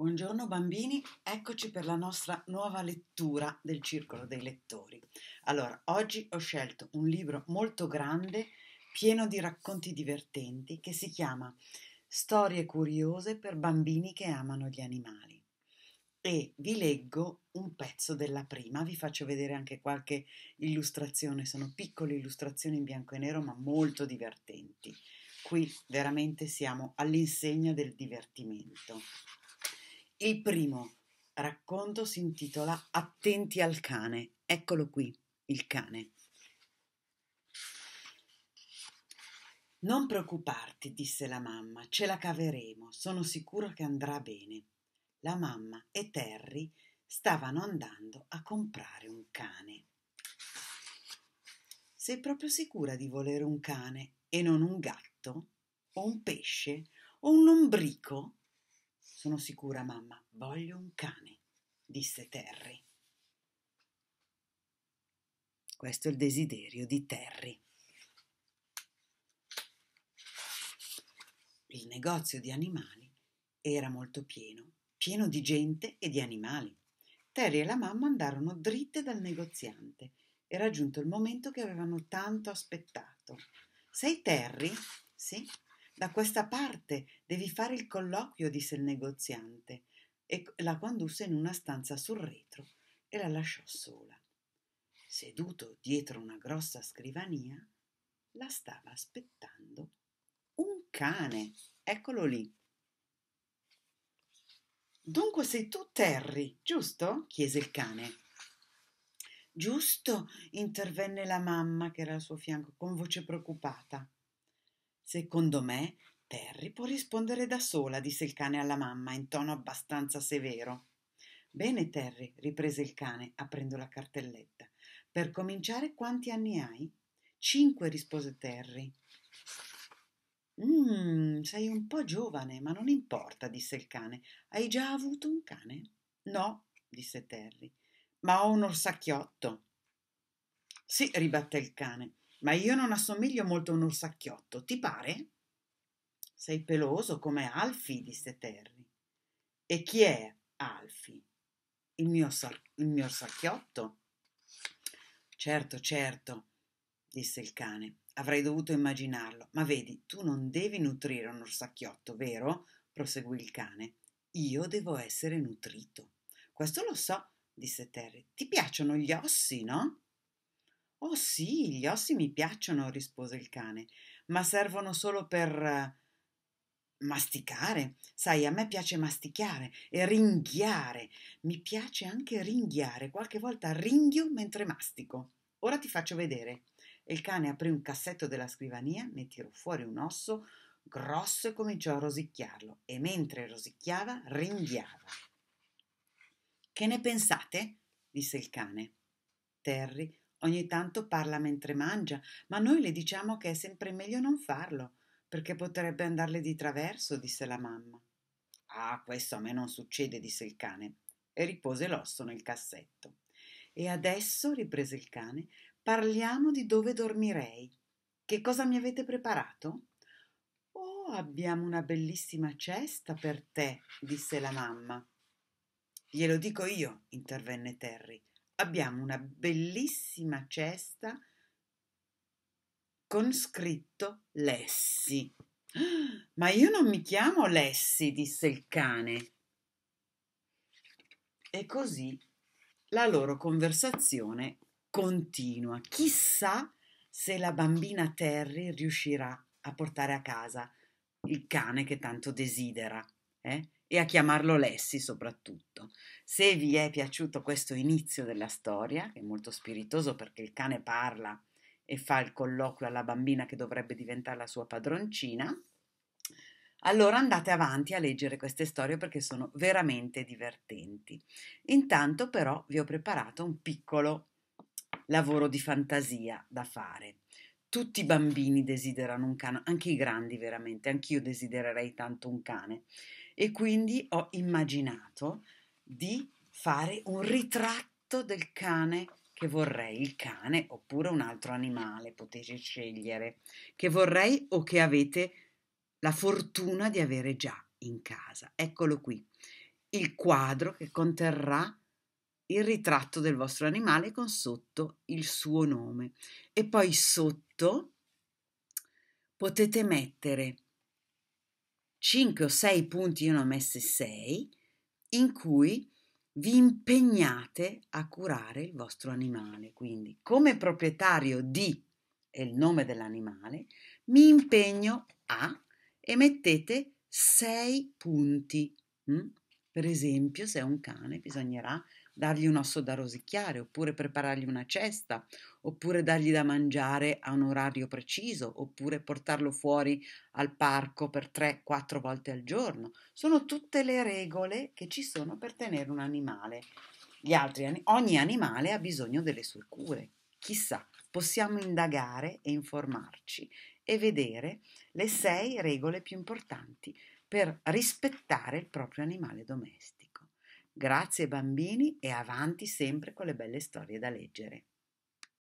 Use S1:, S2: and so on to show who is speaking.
S1: Buongiorno bambini, eccoci per la nostra nuova lettura del Circolo dei Lettori. Allora, oggi ho scelto un libro molto grande, pieno di racconti divertenti, che si chiama Storie curiose per bambini che amano gli animali. E vi leggo un pezzo della prima, vi faccio vedere anche qualche illustrazione, sono piccole illustrazioni in bianco e nero ma molto divertenti. Qui veramente siamo all'insegna del divertimento. Il primo racconto si intitola Attenti al cane. Eccolo qui, il cane. Non preoccuparti, disse la mamma, ce la caveremo, sono sicura che andrà bene. La mamma e Terry stavano andando a comprare un cane. Sei proprio sicura di volere un cane e non un gatto? O un pesce? O un lombrico? Sono sicura, mamma, voglio un cane, disse Terry. Questo è il desiderio di Terry. Il negozio di animali era molto pieno, pieno di gente e di animali. Terry e la mamma andarono dritte dal negoziante. Era giunto il momento che avevano tanto aspettato. Sei Terry? Sì, da questa parte devi fare il colloquio, disse il negoziante, e la condusse in una stanza sul retro e la lasciò sola. Seduto dietro una grossa scrivania, la stava aspettando un cane. Eccolo lì. Dunque sei tu Terry, giusto? chiese il cane. Giusto, intervenne la mamma che era al suo fianco con voce preoccupata. Secondo me, Terry può rispondere da sola, disse il cane alla mamma in tono abbastanza severo. Bene, Terry, riprese il cane, aprendo la cartelletta. Per cominciare, quanti anni hai? Cinque, rispose Terry. Mmm, sei un po' giovane, ma non importa, disse il cane. Hai già avuto un cane? No, disse Terry. Ma ho un orsacchiotto. Sì, ribatté il cane. Ma io non assomiglio molto a un orsacchiotto, ti pare? Sei peloso come Alfi, disse Terry. E chi è Alfi? Il mio, sa- il mio orsacchiotto? Certo, certo, disse il cane. Avrei dovuto immaginarlo. Ma vedi, tu non devi nutrire un orsacchiotto, vero? proseguì il cane. Io devo essere nutrito. Questo lo so, disse Terry. Ti piacciono gli ossi, no? Oh sì, gli ossi mi piacciono, rispose il cane, ma servono solo per eh, masticare. Sai, a me piace masticare e ringhiare. Mi piace anche ringhiare, qualche volta ringhio mentre mastico. Ora ti faccio vedere. Il cane aprì un cassetto della scrivania, ne tirò fuori un osso grosso e cominciò a rosicchiarlo e mentre rosicchiava ringhiava. Che ne pensate? disse il cane. Terry Ogni tanto parla mentre mangia, ma noi le diciamo che è sempre meglio non farlo, perché potrebbe andarle di traverso, disse la mamma. Ah, questo a me non succede, disse il cane, e ripose l'osso nel cassetto. E adesso, riprese il cane, parliamo di dove dormirei. Che cosa mi avete preparato? Oh, abbiamo una bellissima cesta per te, disse la mamma. Glielo dico io, intervenne Terry abbiamo una bellissima cesta con scritto Lessi. Ma io non mi chiamo Lessi, disse il cane. E così la loro conversazione continua. Chissà se la bambina Terry riuscirà a portare a casa il cane che tanto desidera. Eh? e a chiamarlo Lessi soprattutto. Se vi è piaciuto questo inizio della storia, che è molto spiritoso perché il cane parla e fa il colloquio alla bambina che dovrebbe diventare la sua padroncina, allora andate avanti a leggere queste storie perché sono veramente divertenti. Intanto però vi ho preparato un piccolo lavoro di fantasia da fare. Tutti i bambini desiderano un cane, anche i grandi veramente, anch'io desidererei tanto un cane e quindi ho immaginato di fare un ritratto del cane che vorrei, il cane oppure un altro animale, potete scegliere, che vorrei o che avete la fortuna di avere già in casa. Eccolo qui, il quadro che conterrà il ritratto del vostro animale con sotto il suo nome e poi sotto potete mettere 5 o 6 punti, io ne ho messi 6, in cui vi impegnate a curare il vostro animale. Quindi, come proprietario di è il nome dell'animale, mi impegno a e mettete 6 punti. Mm? Per esempio, se è un cane, bisognerà dargli un osso da rosicchiare, oppure preparargli una cesta, oppure dargli da mangiare a un orario preciso, oppure portarlo fuori al parco per 3-4 volte al giorno. Sono tutte le regole che ci sono per tenere un animale. Altri, ogni animale ha bisogno delle sue cure. Chissà, possiamo indagare e informarci e vedere le sei regole più importanti per rispettare il proprio animale domestico. Grazie bambini e avanti sempre con le belle storie da leggere.